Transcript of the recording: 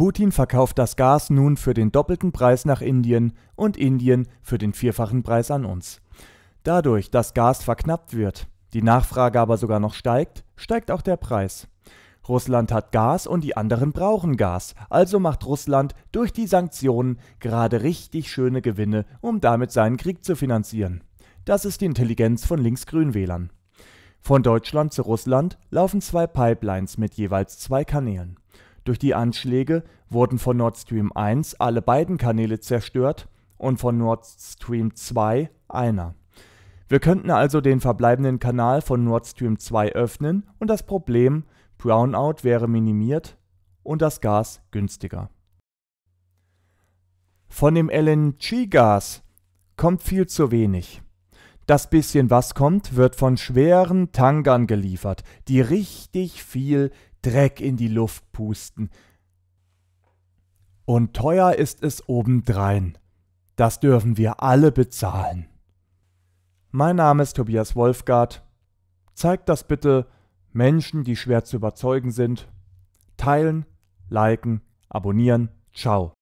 Putin verkauft das Gas nun für den doppelten Preis nach Indien und Indien für den vierfachen Preis an uns. Dadurch, dass Gas verknappt wird, die Nachfrage aber sogar noch steigt, steigt auch der Preis. Russland hat Gas und die anderen brauchen Gas, also macht Russland durch die Sanktionen gerade richtig schöne Gewinne, um damit seinen Krieg zu finanzieren. Das ist die Intelligenz von Linksgrünwählern. Von Deutschland zu Russland laufen zwei Pipelines mit jeweils zwei Kanälen. Durch die Anschläge wurden von Nord Stream 1 alle beiden Kanäle zerstört und von Nord Stream 2 einer. Wir könnten also den verbleibenden Kanal von Nord Stream 2 öffnen und das Problem Brownout wäre minimiert und das Gas günstiger. Von dem LNG-Gas kommt viel zu wenig. Das bisschen, was kommt, wird von schweren Tankern geliefert, die richtig viel Dreck in die Luft pusten. Und teuer ist es obendrein. Das dürfen wir alle bezahlen. Mein Name ist Tobias Wolfgart. Zeigt das bitte Menschen, die schwer zu überzeugen sind. Teilen, liken, abonnieren. Ciao.